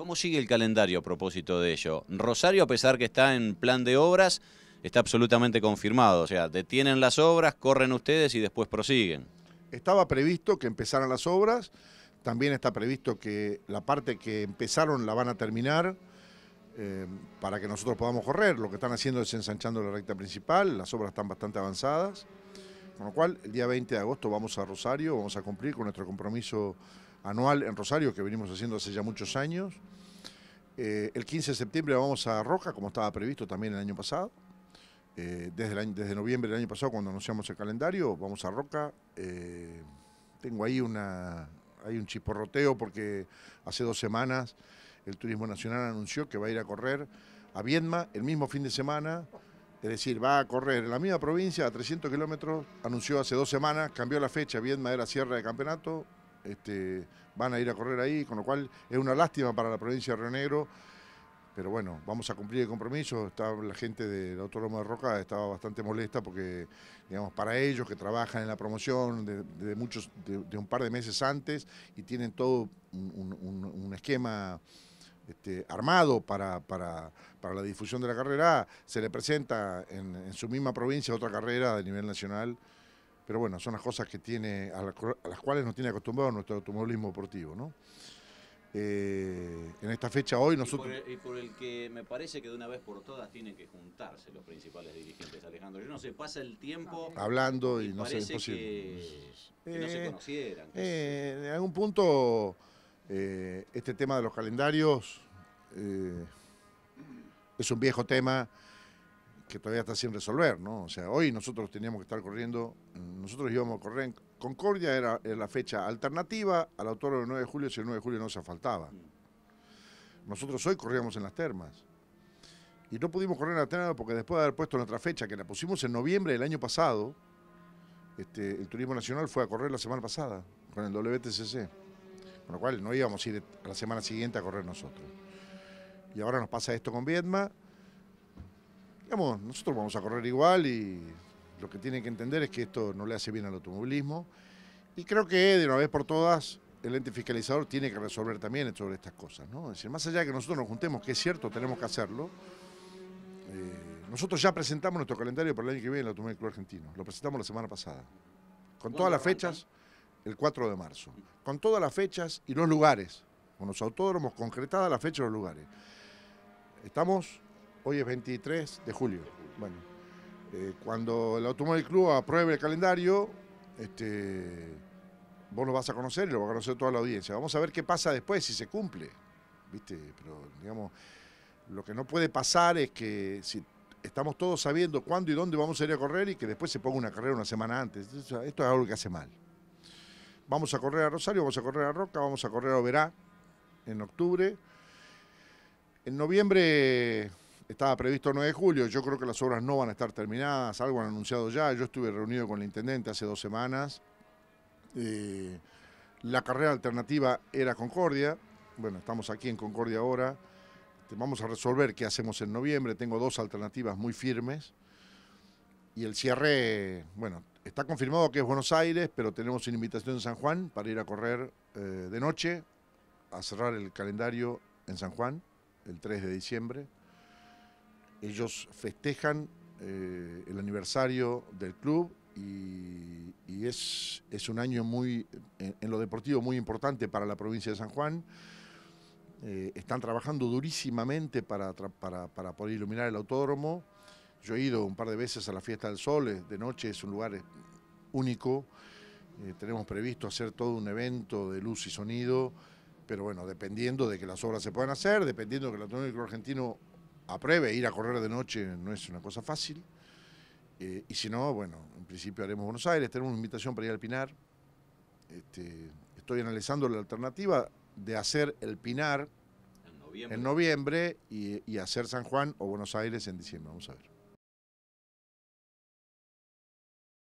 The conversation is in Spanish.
¿Cómo sigue el calendario a propósito de ello? Rosario, a pesar que está en plan de obras, está absolutamente confirmado. O sea, detienen las obras, corren ustedes y después prosiguen. Estaba previsto que empezaran las obras, también está previsto que la parte que empezaron la van a terminar eh, para que nosotros podamos correr. Lo que están haciendo es ensanchando la recta principal, las obras están bastante avanzadas. Con lo cual, el día 20 de agosto vamos a Rosario, vamos a cumplir con nuestro compromiso anual en Rosario que venimos haciendo hace ya muchos años. Eh, el 15 de septiembre vamos a Roca, como estaba previsto también el año pasado. Eh, desde, desde noviembre del año pasado, cuando anunciamos el calendario, vamos a Roca. Eh, tengo ahí una, hay un chisporroteo porque hace dos semanas el Turismo Nacional anunció que va a ir a correr a Viedma el mismo fin de semana. Es decir, va a correr en la misma provincia a 300 kilómetros. Anunció hace dos semanas, cambió la fecha. Viedma era cierre de campeonato. Este, van a ir a correr ahí, con lo cual es una lástima para la provincia de Río Negro. Pero bueno, vamos a cumplir el compromiso. la gente del Autónomo de Roca estaba bastante molesta porque, digamos, para ellos que trabajan en la promoción de, muchos, de, un par de meses antes y tienen todo un, esquema este, armado para, la difusión de la carrera, se le presenta en, en su misma provincia otra carrera de nivel nacional. Pero bueno, son las cosas que tiene, a, las cuales nos tiene acostumbrado nuestro automovilismo deportivo, ¿no? Eh, en esta fecha hoy nosotros... Y por, el, que me parece que de una vez por todas tienen que juntarse los principales dirigentes, Alejandro. Yo no sé, pasa el tiempo... Ah, hablando y, no sé, imposible. Que, que no se eh, conocieran. Eh, en algún punto, eh, este tema de los calendarios es un viejo tema que todavía está sin resolver, ¿no? O sea, hoy nosotros teníamos que estar corriendo, nosotros íbamos a correr, en Concordia era, la fecha alternativa al autor del 9 de julio si el 9 de julio no se asfaltaba. Nosotros hoy corríamos en las termas. Y no pudimos correr en las termas porque después de haber puesto nuestra fecha, que la pusimos en noviembre del año pasado, este, el Turismo Nacional fue a correr la semana pasada con el WTCC. Con lo cual no íbamos a ir la semana siguiente a correr nosotros. Y ahora nos pasa esto con Vietma nosotros vamos a correr igual y lo que tienen que entender es que esto no le hace bien al automovilismo. Y creo que de una vez por todas el ente fiscalizador tiene que resolver también sobre estas cosas. decir, más allá de que nosotros nos juntemos, que es cierto, tenemos que hacerlo, eh, nosotros ya presentamos nuestro calendario para el año que viene en el Automóvil Club Argentino. Lo presentamos la semana pasada. Con todas las fechas, el 4 de marzo. Con todas las fechas y los lugares. Con los autódromos, concretadas la fecha y los lugares. Estamos Hoy es 23 de julio. Bueno, eh, cuando el Automóvil Club apruebe el calendario, este, vos lo vas a conocer y lo va a conocer toda la audiencia. Vamos a ver qué pasa después, si se cumple. ¿Viste? Pero, digamos, lo que no puede pasar es que si estamos todos sabiendo cuándo y dónde vamos a ir a correr y que después se ponga una carrera una semana antes. Esto, esto es algo que hace mal. Vamos a correr a Rosario, vamos a correr a Roca, vamos a correr a Oberá en octubre. En noviembre estaba previsto el 9 de julio, yo creo que las obras no van a estar terminadas, algo han anunciado ya, yo estuve reunido con el intendente hace dos semanas, eh, la carrera alternativa era Concordia, bueno, estamos aquí en Concordia ahora, este, vamos a resolver qué hacemos en noviembre, tengo dos alternativas muy firmes, y el cierre, bueno, está confirmado que es Buenos Aires, pero tenemos una invitación en San Juan para ir a correr eh, de noche, a cerrar el calendario en San Juan, el 3 de diciembre ellos festejan eh, el aniversario del club y, es, es, un año muy, en, lo deportivo muy importante para la provincia de San Juan. Eh, están trabajando durísimamente para, para, poder iluminar el autódromo. Yo he ido un par de veces a la Fiesta del Sol, de noche es un lugar eh, único. tenemos previsto hacer todo un evento de luz y sonido, pero bueno, dependiendo de que las obras se puedan hacer, dependiendo de que el autónomo argentino a apruebe. Ir a correr de noche no es una cosa fácil. Eh, y si no, bueno, en principio haremos Buenos Aires, tenemos una invitación para ir al Pinar. Este, estoy analizando la alternativa de hacer el Pinar en noviembre, y hacer San Juan o Buenos Aires en diciembre. Vamos a ver.